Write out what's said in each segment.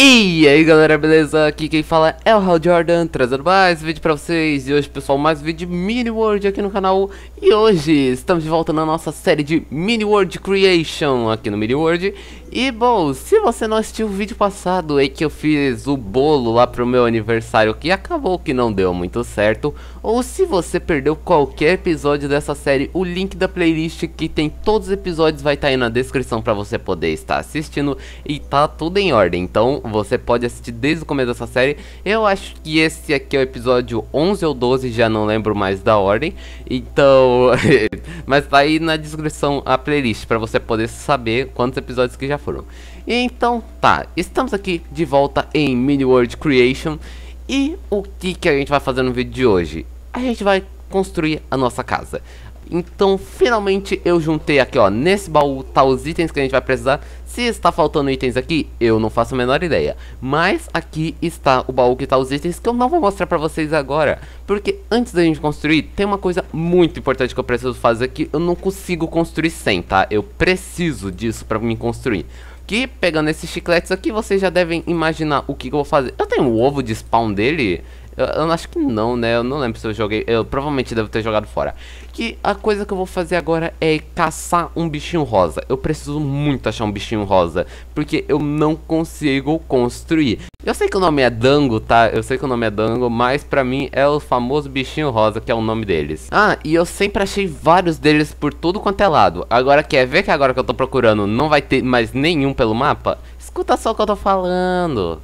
E aí galera, beleza? Aqui quem fala é o Hal Jordan, trazendo mais vídeo pra vocês E hoje pessoal, mais vídeo de Mini World aqui no canal E hoje estamos de volta na nossa série de Mini World Creation aqui no Mini World E bom, se você não assistiu o vídeo passado aí que eu fiz o bolo lá pro meu aniversário Que acabou que não deu muito certo ou se você perdeu qualquer episódio dessa série, o link da playlist que tem todos os episódios vai estar tá aí na descrição para você poder estar assistindo e tá tudo em ordem. Então você pode assistir desde o começo dessa série. Eu acho que esse aqui é o episódio 11 ou 12, já não lembro mais da ordem. Então, mas tá aí na descrição a playlist para você poder saber quantos episódios que já foram. Então, tá, estamos aqui de volta em Mini World Creation. E o que, que a gente vai fazer no vídeo de hoje? a gente vai construir a nossa casa. Então, finalmente eu juntei aqui, ó, nesse baú tá os itens que a gente vai precisar. Se está faltando itens aqui, eu não faço a menor ideia. Mas aqui está o baú que tá os itens que eu não vou mostrar pra vocês agora. Porque antes da gente construir, tem uma coisa muito importante que eu preciso fazer aqui. Eu não consigo construir sem, tá? Eu preciso disso pra me construir. Que pegando esses chicletes aqui, vocês já devem imaginar o que, que eu vou fazer. Eu tenho o um ovo de spawn dele? Eu, eu, acho que não, né? Eu não lembro se eu joguei. Eu provavelmente devo ter jogado fora. Que a coisa que eu vou fazer agora é caçar um bichinho rosa. Eu preciso muito achar um bichinho rosa. Porque eu não consigo construir. Eu sei que o nome é Dango, tá? Eu sei que o nome é Dango, mas pra mim é o famoso bichinho rosa, que é o nome deles. Ah, e eu sempre achei vários deles por tudo quanto é lado. Agora quer ver que agora que eu tô procurando não vai ter mais nenhum pelo mapa? Escuta só o que eu tô falando.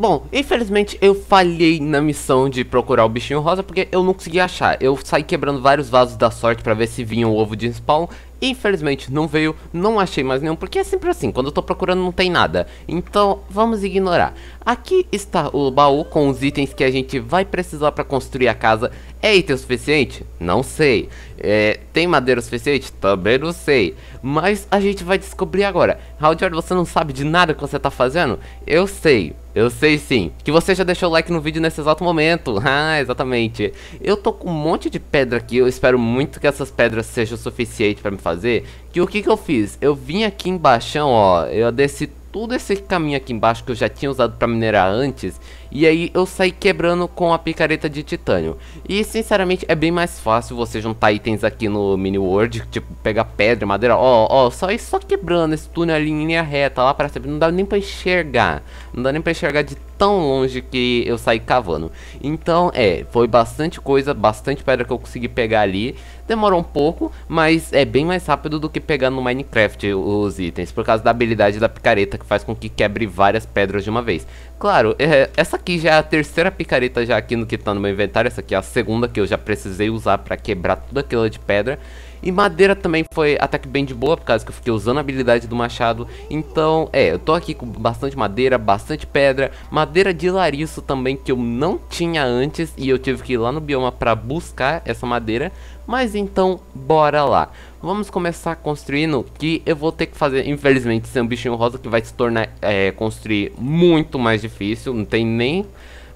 Bom, infelizmente eu falhei na missão de procurar o bichinho rosa porque eu não consegui achar. Eu saí quebrando vários vasos da sorte para ver se vinha o um ovo de spawn. Infelizmente não veio, não achei mais nenhum, porque é sempre assim, quando eu tô procurando não tem nada. Então vamos ignorar. Aqui está o baú com os itens que a gente vai precisar para construir a casa. É item o suficiente? Não sei. É, tem madeira o suficiente? Também não sei. Mas a gente vai descobrir agora. Howard, você não sabe de nada que você está fazendo? Eu sei. Eu sei sim, que você já deixou o like no vídeo nesse exato momento, ah, exatamente. Eu tô com um monte de pedra aqui, eu espero muito que essas pedras sejam o suficiente pra me fazer. Que o que que eu fiz? Eu vim aqui embaixo, ó, eu desci todo esse caminho aqui embaixo que eu já tinha usado para minerar antes, e aí eu saí quebrando com a picareta de titânio. E sinceramente é bem mais fácil você juntar itens aqui no mini world, tipo pegar pedra, madeira, ó, ó, só ir só quebrando esse túnel ali em linha reta lá parece saber, não dá nem para enxergar. Não dá nem para enxergar de tão longe que eu saí cavando. Então, é, foi bastante coisa, bastante pedra que eu consegui pegar ali. Demorou um pouco, mas é bem mais rápido do que pegar no Minecraft os itens, por causa da habilidade da picareta que faz com que quebre várias pedras de uma vez. Claro, é, essa aqui já é a terceira picareta já aqui no que tá no meu inventário. Essa aqui é a segunda que eu já precisei usar pra quebrar tudo aquilo de pedra. E madeira também foi até que bem de boa, por causa que eu fiquei usando a habilidade do machado. Então, é, eu tô aqui com bastante madeira, bastante pedra, madeira de lariço também que eu não tinha antes e eu tive que ir lá no bioma pra buscar essa madeira. Mas então, bora lá. Vamos começar construindo, que eu vou ter que fazer, infelizmente, ser um bichinho rosa que vai se tornar, é, construir muito mais difícil, não tem nem...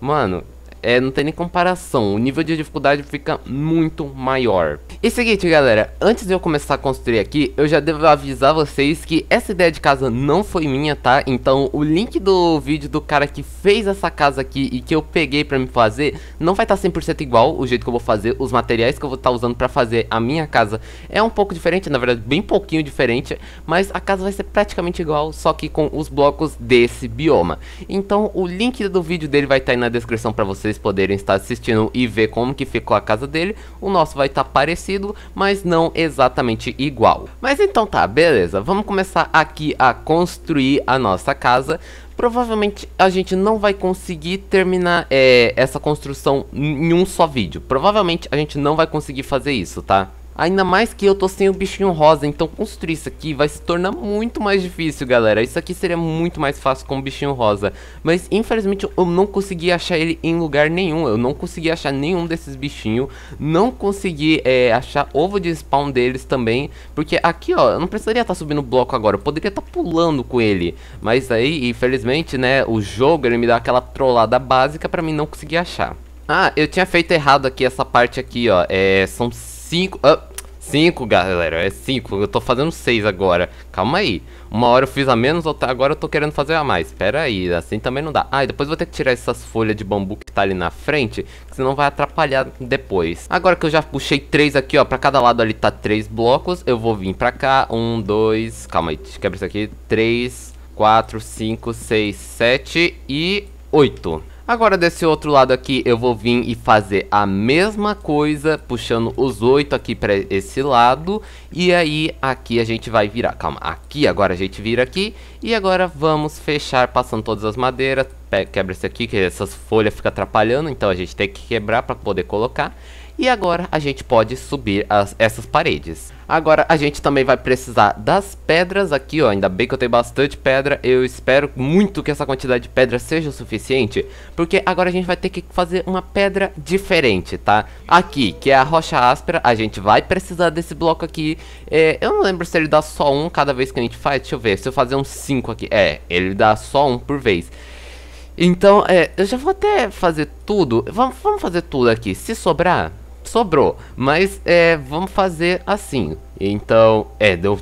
Mano, é, não tem nem comparação. O nível de dificuldade fica muito maior. E seguinte, galera, antes de eu começar a construir aqui, eu já devo avisar vocês que essa ideia de casa não foi minha, tá? Então o link do vídeo do cara que fez essa casa aqui e que eu peguei pra me fazer, não vai estar tá 100% igual o jeito que eu vou fazer. Os materiais que eu vou estar tá usando pra fazer a minha casa é um pouco diferente, na verdade bem pouquinho diferente, mas a casa vai ser praticamente igual, só que com os blocos desse bioma. Então o link do vídeo dele vai estar tá aí na descrição pra vocês vocês poderem estar assistindo e ver como que ficou a casa dele, o nosso vai estar tá parecido, mas não exatamente igual. Mas então tá, beleza, vamos começar aqui a construir a nossa casa, provavelmente a gente não vai conseguir terminar é, essa construção em um só vídeo. Provavelmente a gente não vai conseguir fazer isso, tá? Ainda mais que eu tô sem o bichinho rosa, então construir isso aqui vai se tornar muito mais difícil, galera. Isso aqui seria muito mais fácil com o bichinho rosa. Mas, infelizmente, eu não consegui achar ele em lugar nenhum. Eu não consegui achar nenhum desses bichinhos. Não consegui é, achar ovo de spawn deles também. Porque aqui, ó, eu não precisaria estar tá subindo bloco agora. Eu poderia estar tá pulando com ele. Mas aí, infelizmente, né, o jogo ele me dá aquela trollada básica pra mim não conseguir achar. Ah, eu tinha feito errado aqui essa parte aqui, ó. É, são cinco... Ah, cinco, galera, é cinco. Eu tô fazendo seis agora. Calma aí. Uma hora eu fiz a menos, agora eu tô querendo fazer a mais. Pera aí, assim também não dá. Ah, e depois vou ter que tirar essas folhas de bambu que tá ali na frente, senão vai atrapalhar depois. Agora que eu já puxei três aqui, ó, pra cada lado ali tá três blocos, eu vou vir pra cá. Um, dois... Calma aí, quebra isso aqui. Três, quatro, cinco, seis, sete e... oito Agora desse outro lado aqui eu vou vir e fazer a mesma coisa, puxando os oito aqui para esse lado. E aí aqui a gente vai virar, calma, aqui agora a gente vira aqui. E agora vamos fechar passando todas as madeiras, quebra isso aqui, que essas folhas ficam atrapalhando, então a gente tem que quebrar para poder colocar. E agora a gente pode subir as, essas paredes. Agora a gente também vai precisar das pedras aqui, ó. Ainda bem que eu tenho bastante pedra. Eu espero muito que essa quantidade de pedra seja o suficiente. Porque agora a gente vai ter que fazer uma pedra diferente, tá? Aqui, que é a rocha áspera. A gente vai precisar desse bloco aqui. É, eu não lembro se ele dá só um cada vez que a gente faz. Deixa eu ver. Se eu fazer uns cinco aqui. É, ele dá só um por vez. Então, é, eu já vou até fazer tudo. Vamos, fazer tudo aqui. Se sobrar, sobrou. Mas é, vamos fazer assim. Então, é, deu,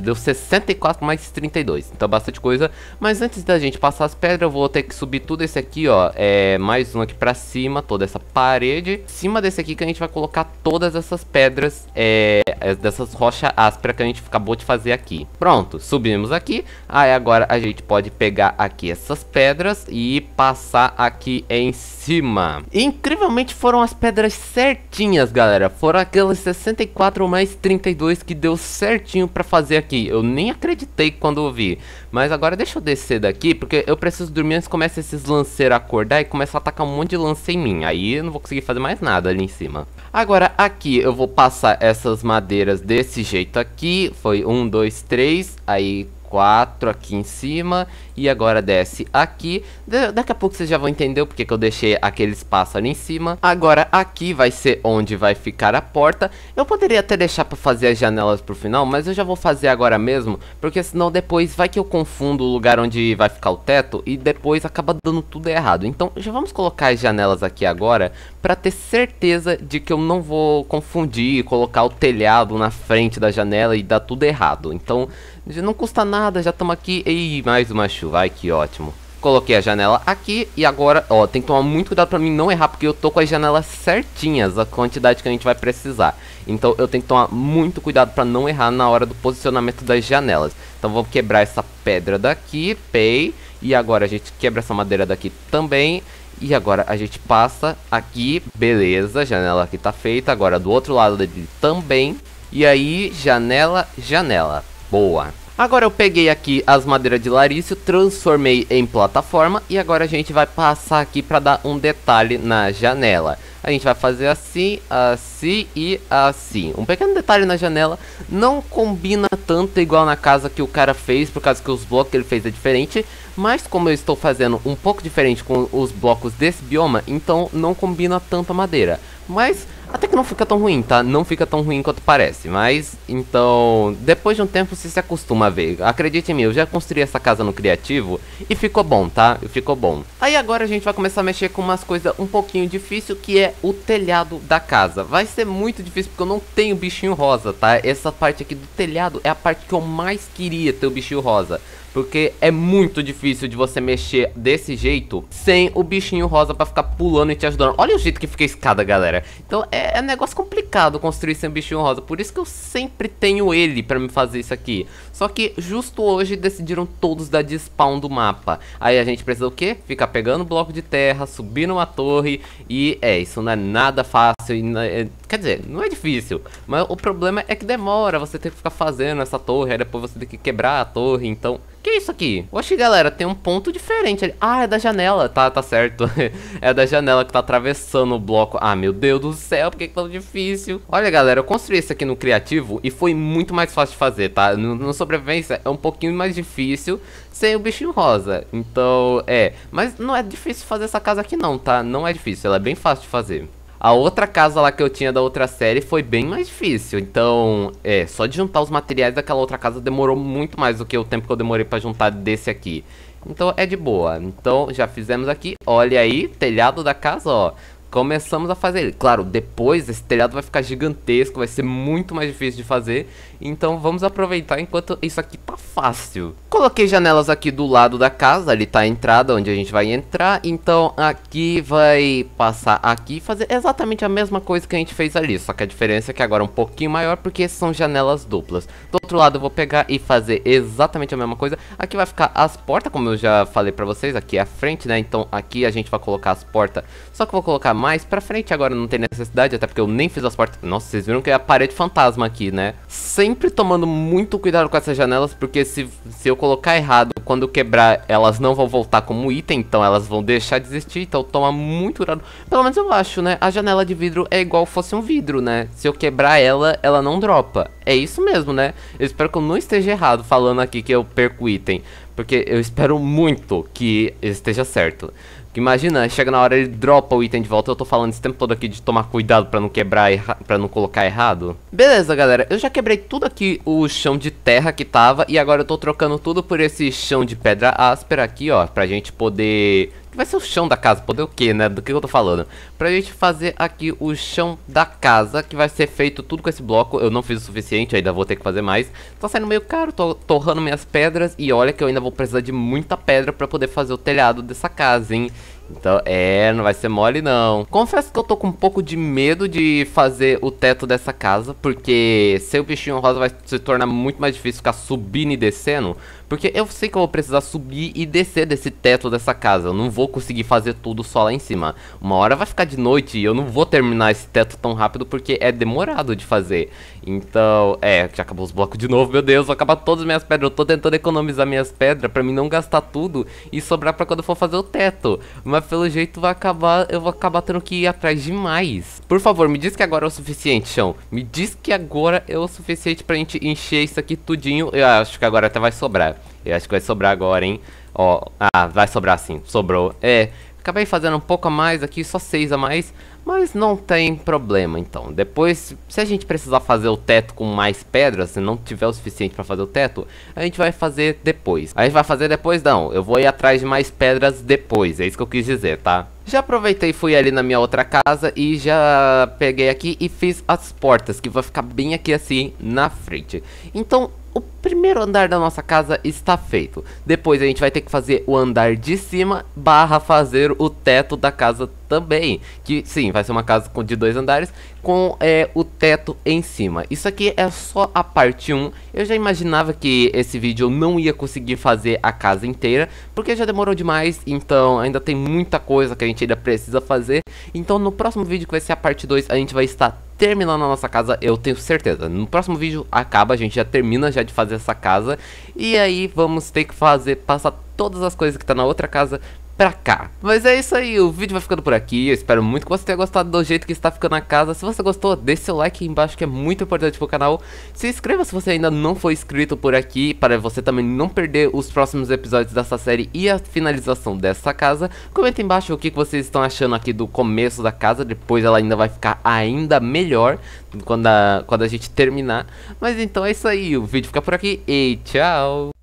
deu 64 mais 32, então bastante coisa. Mas antes da gente passar as pedras, eu vou ter que subir tudo esse aqui, ó. É, mais um aqui pra cima, toda essa parede. Em cima desse aqui que a gente vai colocar todas essas pedras, é, dessas rochas ásperas que a gente acabou de fazer aqui. Pronto, subimos aqui. Aí agora a gente pode pegar aqui essas pedras e passar aqui em cima. incrivelmente foram as pedras certinhas, galera. Foram aquelas 64 mais 32 que deu certinho pra fazer aqui. Eu nem acreditei quando ouvi. Mas agora deixa eu descer daqui, porque eu preciso dormir antes que comece esses lanceiros a acordar e começa a atacar um monte de lance em mim. Aí eu não vou conseguir fazer mais nada ali em cima. Agora aqui eu vou passar essas madeiras desse jeito aqui. Foi um, dois, três. Aí 4 aqui em cima e agora desce aqui. Da daqui a pouco vocês já vão entender porque que eu deixei aquele espaço ali em cima. Agora aqui vai ser onde vai ficar a porta. Eu poderia até deixar para fazer as janelas pro final, mas eu já vou fazer agora mesmo, porque senão depois vai que eu confundo o lugar onde vai ficar o teto e depois acaba dando tudo errado. Então já vamos colocar as janelas aqui agora para ter certeza de que eu não vou confundir, colocar o telhado na frente da janela e dar tudo errado. Então não custa nada, já estamos aqui. E mais uma chuva, ai que ótimo. Coloquei a janela aqui e agora, ó, tem que tomar muito cuidado pra mim não errar, porque eu tô com as janelas certinhas, a quantidade que a gente vai precisar. Então eu tenho que tomar muito cuidado pra não errar na hora do posicionamento das janelas. Então vamos quebrar essa pedra daqui, pei, e agora a gente quebra essa madeira daqui também. E agora a gente passa aqui, beleza, janela aqui tá feita, agora do outro lado dele também. E aí, janela, janela. Boa. Agora eu peguei aqui as madeiras de larício, transformei em plataforma e agora a gente vai passar aqui para dar um detalhe na janela. A gente vai fazer assim, assim e assim. Um pequeno detalhe na janela não combina tanto igual na casa que o cara fez, por causa que os blocos que ele fez é diferente. Mas como eu estou fazendo um pouco diferente com os blocos desse bioma, então não combina tanto a madeira. Mas até que não fica tão ruim, tá? Não fica tão ruim quanto parece, mas... Então, depois de um tempo você se acostuma a ver. Acredite em mim, eu já construí essa casa no criativo e ficou bom, tá? Ficou bom. Aí agora a gente vai começar a mexer com umas coisas um pouquinho difícil, que é o telhado da casa. Vai ser muito difícil porque eu não tenho bichinho rosa, tá? Essa parte aqui do telhado é a parte que eu mais queria ter o bichinho rosa. Porque é muito difícil de você mexer desse jeito sem o bichinho rosa pra ficar pulando e te ajudando. Olha o jeito que fica a escada, galera. Então é, é um negócio complicado construir sem o bichinho rosa. Por isso que eu sempre tenho ele pra me fazer isso aqui. Só que justo hoje decidiram todos dar despawn do mapa. Aí a gente precisa o quê? Ficar pegando bloco de terra, subir numa torre e é, isso não é nada fácil fácil. É, é, quer dizer, não é difícil. Mas o problema é que demora. Você tem que ficar fazendo essa torre. Aí depois você tem que quebrar a torre. Então, que é isso aqui? Oxe, galera, tem um ponto diferente ali. Ah, é da janela. Tá, tá certo. é da janela que tá atravessando o bloco. Ah, meu Deus do céu, por que, que tão tá difícil? Olha, galera, eu construí isso aqui no criativo e foi muito mais fácil de fazer, tá? No, no sobrevivência é um pouquinho mais difícil sem o bichinho rosa. Então, é. Mas não é difícil fazer essa casa aqui não, tá? Não é difícil, ela é bem fácil de fazer. A outra casa lá que eu tinha da outra série foi bem mais difícil. Então, é, só de juntar os materiais daquela outra casa demorou muito mais do que o tempo que eu demorei para juntar desse aqui. Então é de boa. Então já fizemos aqui. Olha aí, telhado da casa, ó começamos a fazer ele. Claro, depois esse telhado vai ficar gigantesco, vai ser muito mais difícil de fazer, então vamos aproveitar enquanto isso aqui tá fácil. Coloquei janelas aqui do lado da casa, ali tá a entrada onde a gente vai entrar, então aqui vai passar aqui e fazer exatamente a mesma coisa que a gente fez ali, só que a diferença é que agora é um pouquinho maior porque são janelas duplas. Então, outro lado eu vou pegar e fazer exatamente a mesma coisa. Aqui vai ficar as portas, como eu já falei pra vocês, aqui é a frente, né? Então aqui a gente vai colocar as portas, só que eu vou colocar mais pra frente agora, não tem necessidade, até porque eu nem fiz as portas. Nossa, vocês viram que é a parede fantasma aqui, né? Sempre tomando muito cuidado com essas janelas, porque se, se eu colocar errado, quando quebrar, elas não vão voltar como item, então elas vão deixar de existir, então toma muito cuidado. Pelo menos eu acho, né? A janela de vidro é igual fosse um vidro, né? Se eu quebrar ela, ela não dropa. É isso mesmo, né? Eu espero que eu não esteja errado falando aqui que eu perco item. Porque eu espero muito que esteja certo. Porque imagina, chega na hora ele dropa o item de volta. Eu tô falando esse tempo todo aqui de tomar cuidado pra não quebrar, pra não colocar errado. Beleza, galera. Eu já quebrei tudo aqui, o chão de terra que tava. E agora eu tô trocando tudo por esse chão de pedra áspera aqui, ó. Pra gente poder vai ser o chão da casa, poder o quê, né? Do que eu tô falando. Pra gente fazer aqui o chão da casa, que vai ser feito tudo com esse bloco. Eu não fiz o suficiente, ainda vou ter que fazer mais. Tá saindo meio caro, tô torrando minhas pedras e olha que eu ainda vou vou precisar de muita pedra pra poder fazer o telhado dessa casa, hein? Então, é, não vai ser mole não. Confesso que eu tô com um pouco de medo de fazer o teto dessa casa, porque o bichinho rosa vai se tornar muito mais difícil ficar subindo e descendo, porque eu sei que eu vou precisar subir e descer desse teto dessa casa. Eu não vou conseguir fazer tudo só lá em cima. Uma hora vai ficar de noite e eu não vou terminar esse teto tão rápido porque é demorado de fazer. Então, é, já acabou os blocos de novo, meu Deus, vou acabar todas as minhas pedras. Eu tô tentando economizar minhas pedras pra mim não gastar tudo e sobrar pra quando eu for fazer o teto. Mas pelo jeito vai acabar, eu vou acabar tendo que ir atrás demais. Por favor, me diz que agora é o suficiente, chão. Me diz que agora é o suficiente pra gente encher isso aqui tudinho. Eu acho que agora até vai sobrar. Eu acho que vai sobrar agora, hein? Ó, ah, vai sobrar sim, sobrou. É, acabei fazendo um pouco a mais aqui, só seis a mais, mas não tem problema então. Depois, se a gente precisar fazer o teto com mais pedras, se não tiver o suficiente para fazer o teto, a gente vai fazer depois. A gente vai fazer depois não, eu vou ir atrás de mais pedras depois, é isso que eu quis dizer, tá? Já aproveitei, fui ali na minha outra casa e já peguei aqui e fiz as portas, que vai ficar bem aqui assim na frente. Então, o primeiro andar da nossa casa está feito. Depois a gente vai ter que fazer o andar de cima barra fazer o teto da casa também. Que sim, vai ser uma casa de dois andares com é, o teto em cima. Isso aqui é só a parte 1. Eu já imaginava que esse vídeo eu não ia conseguir fazer a casa inteira, porque já demorou demais, então ainda tem muita coisa que a gente ainda precisa fazer. Então no próximo vídeo que vai ser a parte 2, a gente vai estar terminar na nossa casa, eu tenho certeza. No próximo vídeo acaba, a gente já termina já de fazer essa casa. E aí vamos ter que fazer, passar todas as coisas que tá na outra casa pra cá. Mas é isso aí, o vídeo vai ficando por aqui. Eu espero muito que você tenha gostado do jeito que está ficando a casa. Se você gostou, deixe seu like aí embaixo que é muito importante pro canal. Se inscreva se você ainda não foi inscrito por aqui, para você também não perder os próximos episódios dessa série e a finalização dessa casa. Comenta embaixo o que vocês estão achando aqui do começo da casa, depois ela ainda vai ficar ainda melhor quando a, quando a gente terminar. Mas então é isso aí, o vídeo fica por aqui e tchau!